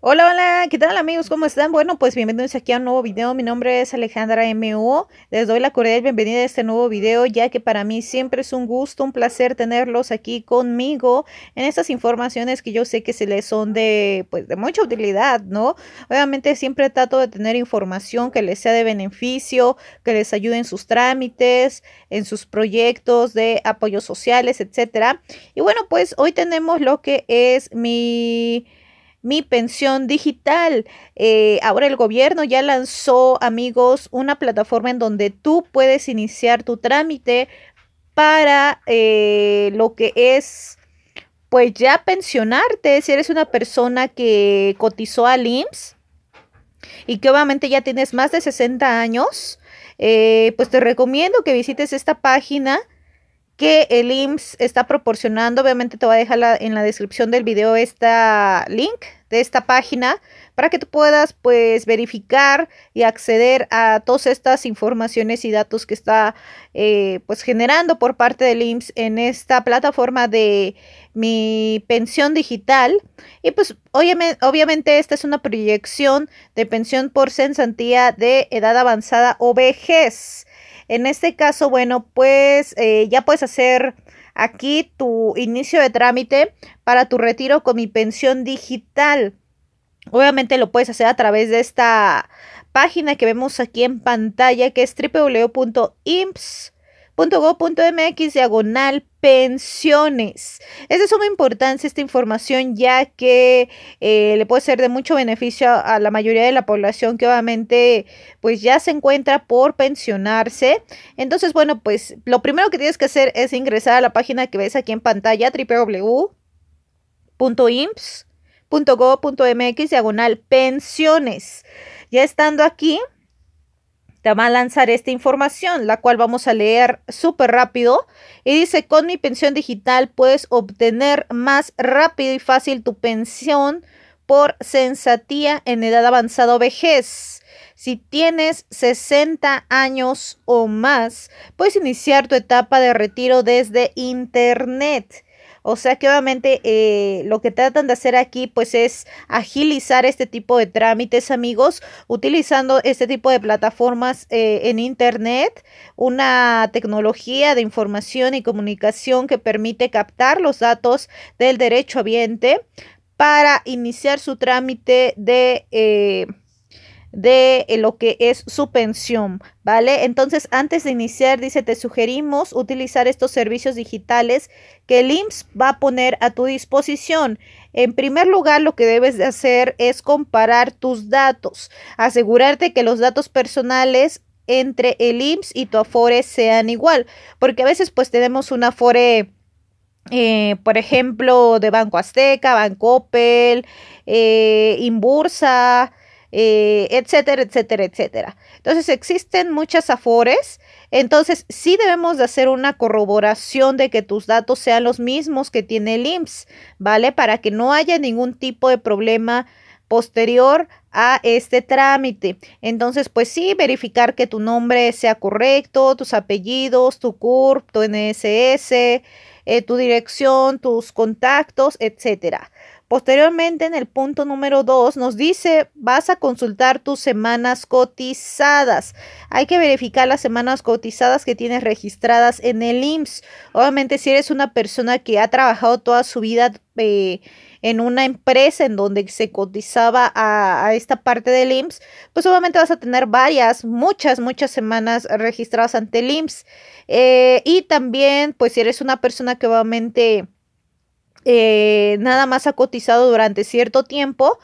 Hola, hola, ¿qué tal amigos? ¿Cómo están? Bueno, pues bienvenidos aquí a un nuevo video. Mi nombre es Alejandra MU. Les doy la cordial bienvenida a este nuevo video, ya que para mí siempre es un gusto, un placer tenerlos aquí conmigo en estas informaciones que yo sé que se les son de, pues, de mucha utilidad, ¿no? Obviamente siempre trato de tener información que les sea de beneficio, que les ayude en sus trámites, en sus proyectos de apoyos sociales, etcétera. Y bueno, pues hoy tenemos lo que es mi mi pensión digital. Eh, ahora el gobierno ya lanzó, amigos, una plataforma en donde tú puedes iniciar tu trámite para eh, lo que es, pues ya pensionarte, si eres una persona que cotizó al IMSS y que obviamente ya tienes más de 60 años, eh, pues te recomiendo que visites esta página que el IMSS está proporcionando. Obviamente te va a dejar en la descripción del video este link de esta página para que tú puedas pues verificar y acceder a todas estas informaciones y datos que está eh, pues generando por parte del IMSS en esta plataforma de mi pensión digital y pues obviamente esta es una proyección de pensión por censantía de edad avanzada o vejez en este caso bueno pues eh, ya puedes hacer aquí tu inicio de trámite para tu retiro con mi pensión digital. Obviamente lo puedes hacer a través de esta página que vemos aquí en pantalla que es www.imps .go.mx diagonal pensiones. Es de suma importancia esta información ya que eh, le puede ser de mucho beneficio a, la mayoría de la población que obviamente pues ya se encuentra por pensionarse. Entonces, bueno, pues lo primero que tienes que hacer es ingresar a la página que ves aquí en pantalla www.imps.go.mx diagonal pensiones. Ya estando aquí, te va a lanzar esta información, la cual vamos a leer súper rápido. Y dice, con mi pensión digital puedes obtener más rápido y fácil tu pensión por sensatía en edad avanzada o vejez. Si tienes 60 años o más, puedes iniciar tu etapa de retiro desde Internet. O sea que obviamente eh, lo que tratan de hacer aquí pues es agilizar este tipo de trámites amigos utilizando este tipo de plataformas eh, en internet, una tecnología de información y comunicación que permite captar los datos del derecho ambiente para iniciar su trámite de... Eh, de eh, lo que es su pensión, ¿vale? Entonces, antes de iniciar, dice, te sugerimos utilizar estos servicios digitales que el IMSS va a poner a tu disposición. En primer lugar, lo que debes de hacer es comparar tus datos, asegurarte que los datos personales entre el IMSS y tu Afore sean igual, porque a veces pues tenemos un Afore... Eh, por ejemplo, de Banco Azteca, Banco Opel, eh, Inbursa, eh, etcétera, etcétera, etcétera. Entonces existen muchas afores, entonces sí debemos de hacer una corroboración de que tus datos sean los mismos que tiene el IMSS, ¿vale? Para que no haya ningún tipo de problema posterior a este trámite. Entonces, pues sí, verificar que tu nombre sea correcto, tus apellidos, tu CURP, tu NSS, eh, tu dirección, tus contactos, etcétera. Posteriormente, en el punto número 2, nos dice, vas a consultar tus semanas cotizadas. Hay que verificar las semanas cotizadas que tienes registradas en el IMSS. Obviamente, si eres una persona que ha trabajado toda su vida eh, en una empresa en donde se cotizaba a, esta parte del IMSS, pues obviamente vas a tener varias, muchas, muchas semanas registradas ante el IMSS. Eh, y también, pues si eres una persona que obviamente eh, nada más ha cotizado durante cierto tiempo,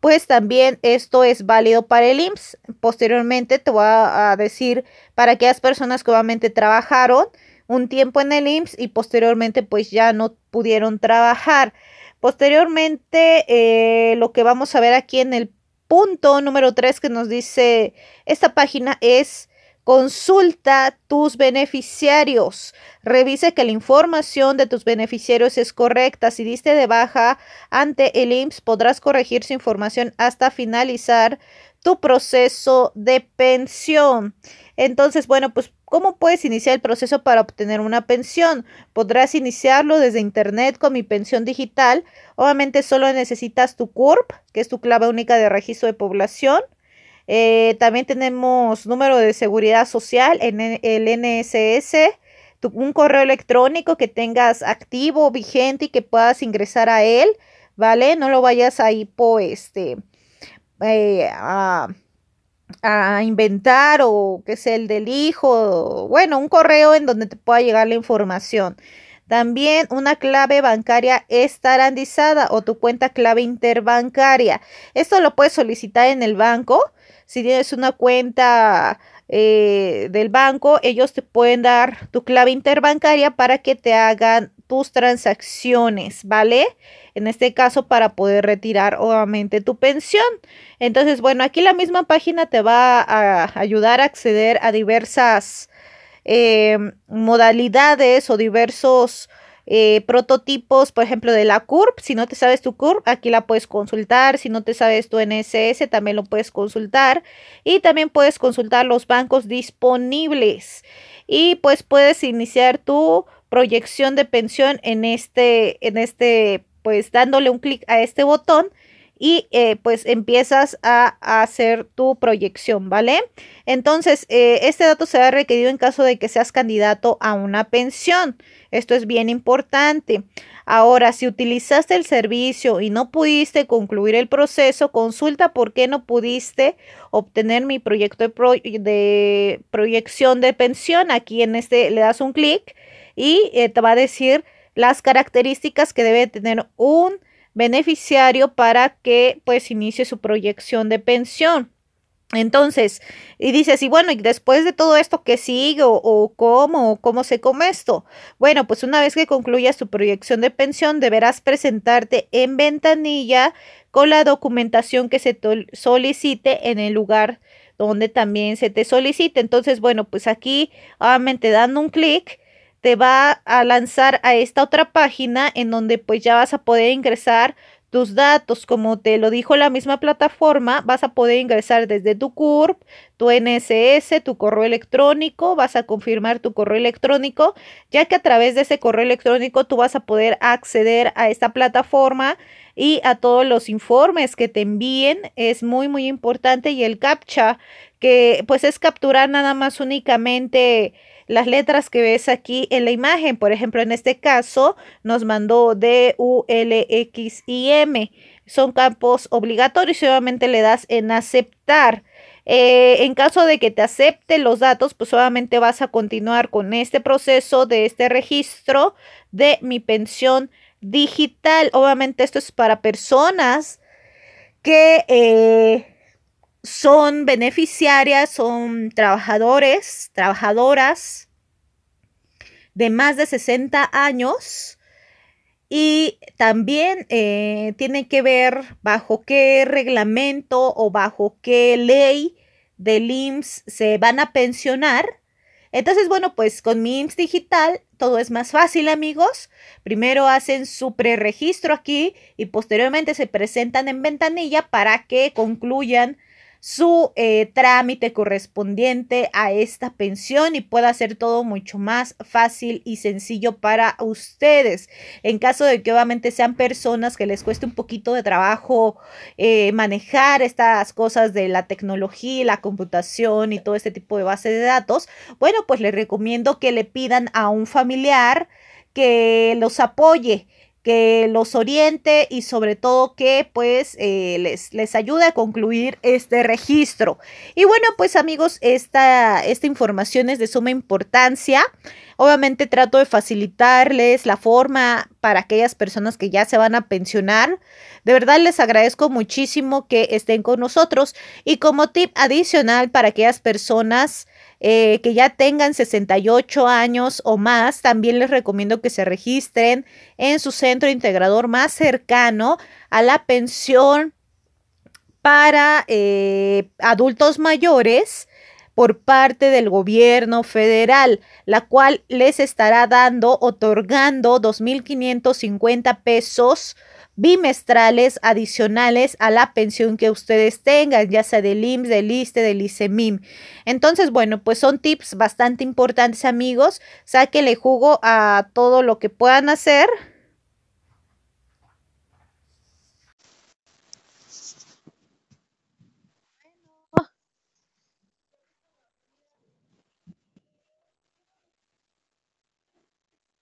pues también esto es válido para el IMSS. Posteriormente te voy a, decir para aquellas personas que obviamente trabajaron un tiempo en el IMSS y posteriormente pues ya no pudieron trabajar. Posteriormente, eh, lo que vamos a ver aquí en el punto número 3 que nos dice esta página es Consulta tus beneficiarios. Revise que la información de tus beneficiarios es correcta. Si diste de baja ante el IMSS, podrás corregir su información hasta finalizar tu proceso de pensión. Entonces, bueno, pues, ¿cómo puedes iniciar el proceso para obtener una pensión? Podrás iniciarlo desde Internet con mi pensión digital. Obviamente, solo necesitas tu CURP, que es tu clave única de registro de población eh, también tenemos número de seguridad social en e, el NSS, un correo electrónico que tengas activo, vigente y que puedas ingresar a él, ¿vale? No lo vayas ahí por este eh, a, inventar o que sea el del hijo, bueno, un correo en donde te pueda llegar la información. También una clave bancaria estarandizada o tu cuenta clave interbancaria. Esto lo puedes solicitar en el banco si tienes una cuenta eh, del banco, ellos te pueden dar tu clave interbancaria para que te hagan tus transacciones, ¿vale? En este caso, para poder retirar obviamente tu pensión. Entonces, bueno, aquí la misma página te va a ayudar a acceder a diversas eh, modalidades o diversos eh, prototipos, por ejemplo, de la CURP. Si no te sabes tu CURP, aquí la puedes consultar. Si no te sabes tu NSS, también lo puedes consultar. Y también puedes consultar los bancos disponibles. Y pues puedes iniciar tu proyección de pensión en este, en este, pues dándole un clic a este botón y eh, pues empiezas a, hacer tu proyección, ¿vale? Entonces, eh, este dato será requerido en caso de que seas candidato a una pensión. Esto es bien importante. Ahora, si utilizaste el servicio y no pudiste concluir el proceso, consulta por qué no pudiste obtener mi proyecto de, proyección de pensión. Aquí en este le das un clic y eh, te va a decir las características que debe tener un beneficiario para que pues inicie su proyección de pensión. Entonces, y dices, y bueno, y después de todo esto, ¿qué sigue? ¿O, cómo? ¿Cómo se come esto? Bueno, pues una vez que concluya su proyección de pensión, deberás presentarte en ventanilla con la documentación que se solicite en el lugar donde también se te solicite. Entonces, bueno, pues aquí, obviamente, dando un clic, te va a lanzar a esta otra página en donde pues ya vas a poder ingresar tus datos, como te lo dijo la misma plataforma, vas a poder ingresar desde tu CURP, tu NSS, tu correo electrónico, vas a confirmar tu correo electrónico, ya que a través de ese correo electrónico tú vas a poder acceder a esta plataforma y a todos los informes que te envíen. Es muy, muy importante y el CAPTCHA, que pues es capturar nada más únicamente las letras que ves aquí en la imagen. Por ejemplo, en este caso nos mandó D, U, L, X y M. Son campos obligatorios y obviamente le das en aceptar. Eh, en caso de que te acepte los datos, pues obviamente vas a continuar con este proceso de este registro de mi pensión digital. Obviamente esto es para personas que eh, son beneficiarias, son trabajadores, trabajadoras de más de 60 años y también eh, tienen que ver bajo qué reglamento o bajo qué ley del IMSS se van a pensionar. Entonces, bueno, pues con mi IMSS digital todo es más fácil, amigos. Primero hacen su preregistro aquí y posteriormente se presentan en ventanilla para que concluyan su eh, trámite correspondiente a esta pensión y pueda ser todo mucho más fácil y sencillo para ustedes. En caso de que obviamente sean personas que les cueste un poquito de trabajo eh, manejar estas cosas de la tecnología, la computación y todo este tipo de base de datos, bueno, pues les recomiendo que le pidan a un familiar que los apoye que los oriente y sobre todo que pues eh, les, les ayude a concluir este registro. Y bueno, pues amigos, esta, esta información es de suma importancia. Obviamente trato de facilitarles la forma para aquellas personas que ya se van a pensionar. De verdad les agradezco muchísimo que estén con nosotros. Y como tip adicional para aquellas personas eh, que ya tengan 68 años o más, también les recomiendo que se registren en su centro integrador más cercano a la pensión para eh, adultos mayores por parte del gobierno federal, la cual les estará dando, otorgando 2.550 pesos bimestrales adicionales a la pensión que ustedes tengan, ya sea del IMSS, del ISTE, del ICEMIM. Entonces, bueno, pues son tips bastante importantes, amigos. Sáquenle jugo a todo lo que puedan hacer